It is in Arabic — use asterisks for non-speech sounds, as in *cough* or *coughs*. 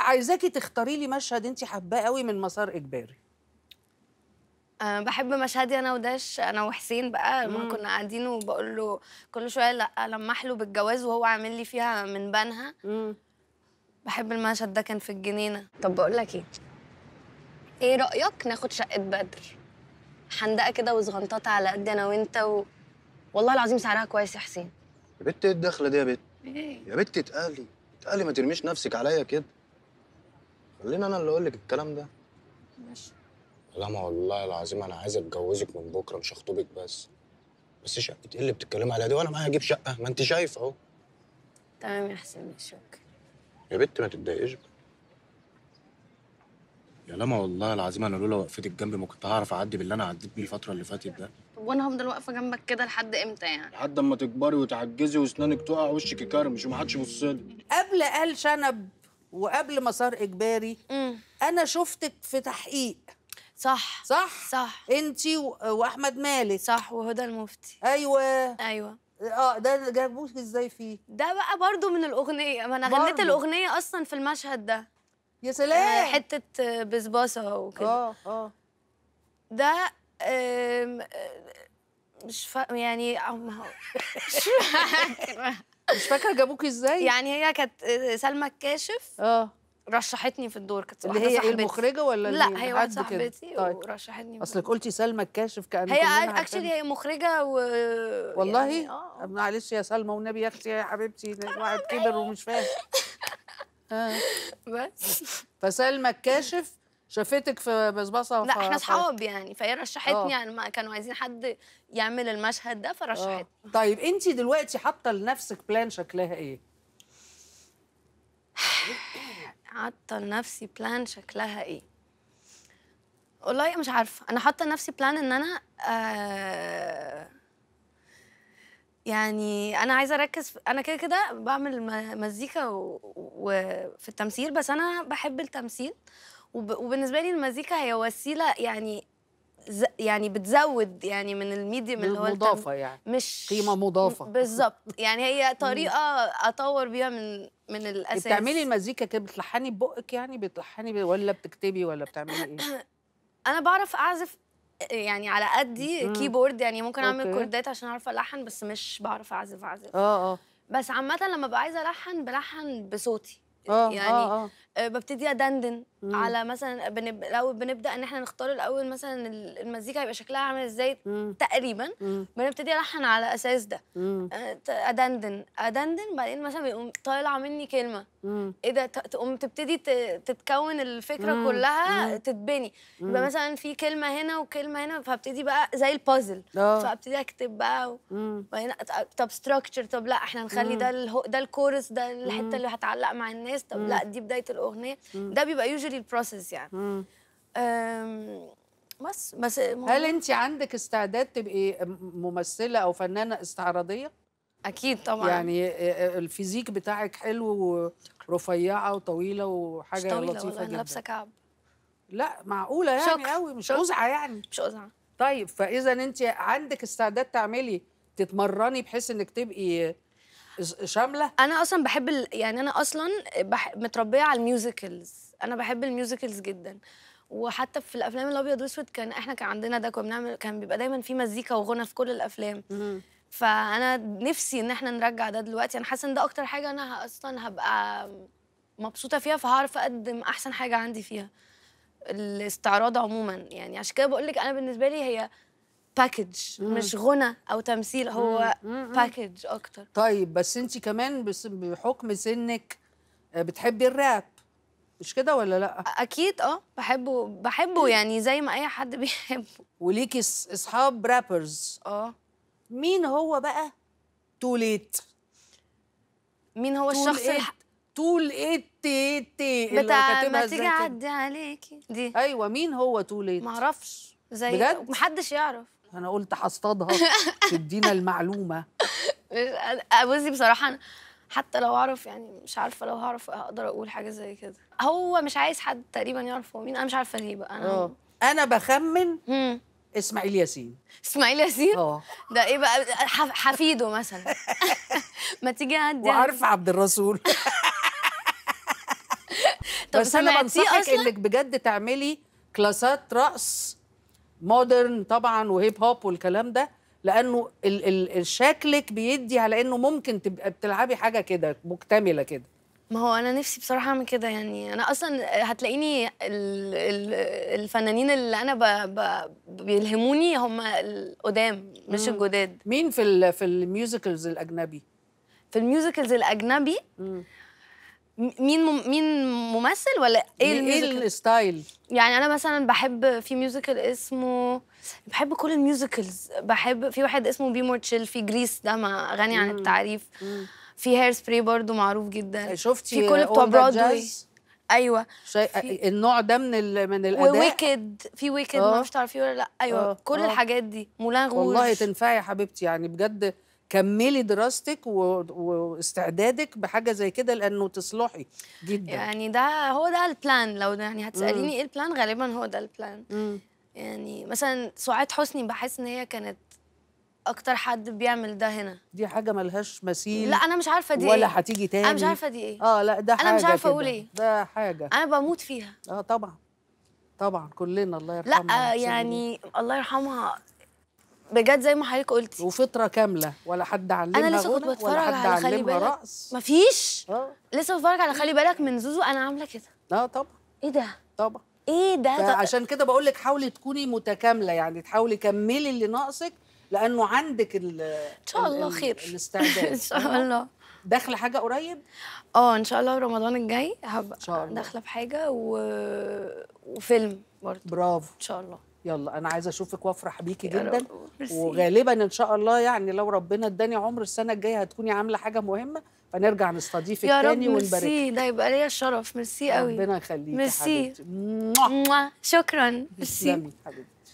عايزاكي تختاري لي مشهد انت حباه قوي من مسار اجباري آه، بحب مشهدي انا وداش انا وحسين بقى لما كنا قاعدين وبقول له كل شويه لا لمح له بالجواز وهو عامل لي فيها من بنها مم. بحب المشهد ده كان في الجنينه طب بقول لك ايه ايه رايك ناخد شقه بدر حندقه كده وصغنطات على قد انا وانت و... والله العظيم سعرها كويس يا حسين يا بت ايه الدخله دي يا بت ايه يا بت اتقالي اتقالي ما ترميش نفسك عليا كده خليني انا اللي اقول لك الكلام ده ماشي ما والله العظيم انا عايز اتجوزك من بكره مش هخطبك بس بس شقه ايه اللي بتتكلمي عليها دي وانا معايا اجيب شقه ما انت شايف اهو تمام يا حسين شكرا يا بنت ما تتضايقيش يا لما والله العظيم انا لولا وقفتك جنبي ما كنت هعرف اعدي باللي انا عديت بيه الفتره اللي فاتت ده طب وانا هفضل واقفه جنبك كده لحد امتى يعني لحد اما تكبري وتعجزي واسنانك تقع وشك يكرمش ومحدش يبص لك قبل قال شنب وقبل ما صار اجباري مم. انا شفتك في تحقيق صح صح صح انت واحمد مالك صح وهدى المفتي ايوه ايوه اه ده جابوك ازاي فيه ده بقى برضو من الاغنيه ما انا غنيت الاغنيه اصلا في المشهد ده يا سلام آه حته بسباسه وكده اه اه ده آه، مش فا... يعني *laughs* مش فاكره مش فاكره جابوكي ازاي يعني هي كانت آه، سلمى الكاشف اه رشحتني في الدور كانت اللي هي صاحبتي. المخرجه ولا لا هي واحده صاحبتي طيب. ورشحتني اصلك قلتي سلمى الكاشف كان هي اكشلي هي مخرجه و والله يعني آه. معلش يا سلمى والنبي يا اختي يا حبيبتي الواحد كبر ومش فاهم آه. *laughs* بس فسلمى الكاشف شافتك في بسبصه لا احنا اصحاب يعني فهي رشحتني آه. يعني كانوا عايزين حد يعمل المشهد ده فرشحتني أوه. طيب انت دلوقتي حاطه لنفسك بلان شكلها ايه؟ *sighs* حاطه لنفسي بلان شكلها ايه؟ والله مش عارفه انا حاطه لنفسي بلان ان انا آه يعني انا عايزه اركز انا كده كده بعمل مزيكا وفي التمثيل بس انا بحب التمثيل وب... وبالنسبه لي المزيكا هي وسيله يعني ز... يعني بتزود يعني من الميديم اللي هو مضافه يعني مش قيمه مضافه بالظبط *laughs* يعني هي طريقه اطور بيها من من الاساس بتعملي المزيكا كده بتلحني ببقك يعني بتلحني ولا بتكتبي ولا بتعملي ايه *coughs* انا بعرف اعزف يعني على قدي كيبورد يعني ممكن اعمل كوردات عشان اعرف الحن بس مش بعرف اعزف اعزف اه اه بس عامه لما ببقى عايزه الحن بلحن بصوتي آه, آه، يعني آه آه. آه، ببتدي ادندن مم. على مثلا بنب... لو بنبدا ان احنا نختار الاول مثلا المزيكا هيبقى شكلها عامل ازاي تقريبا مم. بنبتدي الحن على اساس ده مم. آه، ادندن ادندن بعدين مثلا بيقوم طالعه مني كلمه مم. ايه ده تقوم تبتدي ت... تتكون الفكره مم. كلها مم. تتبني يبقى مثلا في كلمه هنا وكلمه هنا فابتدي بقى زي البازل آه. فابتدي اكتب بقى وبعدين طب ستراكشر طب لا احنا نخلي مم. ده ال... ده الكورس ده الحته اللي هتعلق مع الناس طب مم. لا دي بدايه الاغنيه ده بيبقى يوجوالي البروسيس يعني امم بس بس هل انت عندك استعداد تبقي ممثله او فنانه استعراضيه اكيد طبعا يعني الفيزيك بتاعك حلو ورفيعه وطويله وحاجه مش طويلة لطيفه والله جدا لابسه كعب لا معقوله يعني شكر. قوي مش قزعه يعني مش قزعه طيب فاذا انت عندك استعداد تعملي تتمرني بحيث انك تبقي شامله انا اصلا بحب ال... يعني انا اصلا بح... متربيه على الميوزيكلز انا بحب الميوزيكلز جدا وحتى في الافلام الابيض واسود كان احنا كان عندنا ده كنا بنعمل كان بيبقى دايما في مزيكا وغنى في كل الافلام فانا نفسي ان احنا نرجع ده دلوقتي انا حاسه ان ده اكتر حاجه انا اصلا هبقى مبسوطه فيها فهعرف اقدم احسن حاجه عندي فيها الاستعراض عموما يعني عشان كده بقول لك انا بالنسبه لي هي باكج مش غنى او تمثيل هو باكج اكتر طيب بس انت كمان بحكم سنك آه، بتحبي الراب مش كده ولا لا اكيد اه بحبه بحبه إيه؟ يعني زي ما اي حد *laughs* بيحبه وليكي اصحاب رابرز اه مين هو بقى توليت مين هو الشخص الح... طول تي تي بتاع ما تيجي اعدي عليكي دي ايوه مين هو طول ات معرفش زي بجد محدش يعرف انا قلت هصطادها *laughs* تدينا المعلومه بصي بصراحه أنا حتى لو اعرف يعني مش عارفه لو هعرف اقدر اقول حاجه زي كده هو مش عايز حد تقريبا يعرف هو مين انا مش عارفه ليه بقى انا أوه. انا بخمن اسماعيل ياسين اسماعيل ياسين اه ده ايه بقى حفيده مثلا *laughs* ما تيجي عندي وعارفه عبد الرسول *laughs* طب بس انا بنصحك انك بجد تعملي كلاسات رقص مودرن طبعا وهيب هوب والكلام ده لانه ال ال شكلك بيدي على انه ممكن تبقى بتلعبي حاجه كده مكتمله كده ما هو انا نفسي بصراحه اعمل كده يعني انا اصلا هتلاقيني ال ال الفنانين اللي انا ب ب بيلهموني هم القدام مش مم. الجداد مين في ال في الميوزيكلز الاجنبي في الميوزيكلز الاجنبي مم. مين مين ممثل ولا ايه الميوزيكال؟ ايه الستايل؟ يعني انا مثلا بحب في ميوزيكال اسمه بحب كل الميوزيكلز بحب في واحد اسمه بي مور تشيل في جريس ده ما غني عن التعريف في هير سبراي برضه معروف جدا إيه، شفتي في كل بتوع ايوه شي... آه، النوع ده من ال... من الاداء ويكد في ويكد ما اعرفش تعرفيه ولا لا ايوه أوه. كل أوه. الحاجات دي مولان غوش والله تنفعي يا حبيبتي يعني بجد كملي دراستك واستعدادك بحاجه زي كده لانه تصلحي جدا يعني ده هو ده البلان لو يعني هتساليني ايه البلان غالبا هو ده البلان مم. يعني مثلا سعاد حسني بحس ان هي كانت اكتر حد بيعمل ده هنا دي حاجه ملهاش مثيل لا انا مش عارفه دي ولا ايه ولا هتيجي تاني انا مش عارفه دي ايه اه لا ده حاجه انا مش عارفه اقول ايه ده حاجه انا بموت فيها اه طبعا طبعا كلنا الله يرحمها لا آه، يعني الله يرحمها بجد زي ما حضرتك قلتي وفطره كامله ولا حد علمها انا لسه كنت بتفرج على خلي بالك رقص مفيش اه لسه بتفرج على خلي بالك من زوزو انا عامله كده اه طبعا ايه ده طبعا ايه ده عشان كده بقول لك حاولي تكوني متكامله يعني تحاولي كملي اللي ناقصك لانه عندك ال ان شاء الله خير الاستعداد *laughs* ان شاء الله داخله حاجه قريب اه ان شاء الله رمضان الجاي هبقى داخله بحاجه و... وفيلم برضه برافو ان شاء الله يلا انا عايزه اشوفك وافرح بيكي جدا وغالبا ان شاء الله يعني لو ربنا اداني عمر السنه الجايه هتكوني عامله حاجه مهمه فنرجع نستضيفك تاني ونبارك ميرسي ده يبقى ليا الشرف ميرسي قوي ربنا يخليكي ميرسي شكرا ميرسي حبيبتي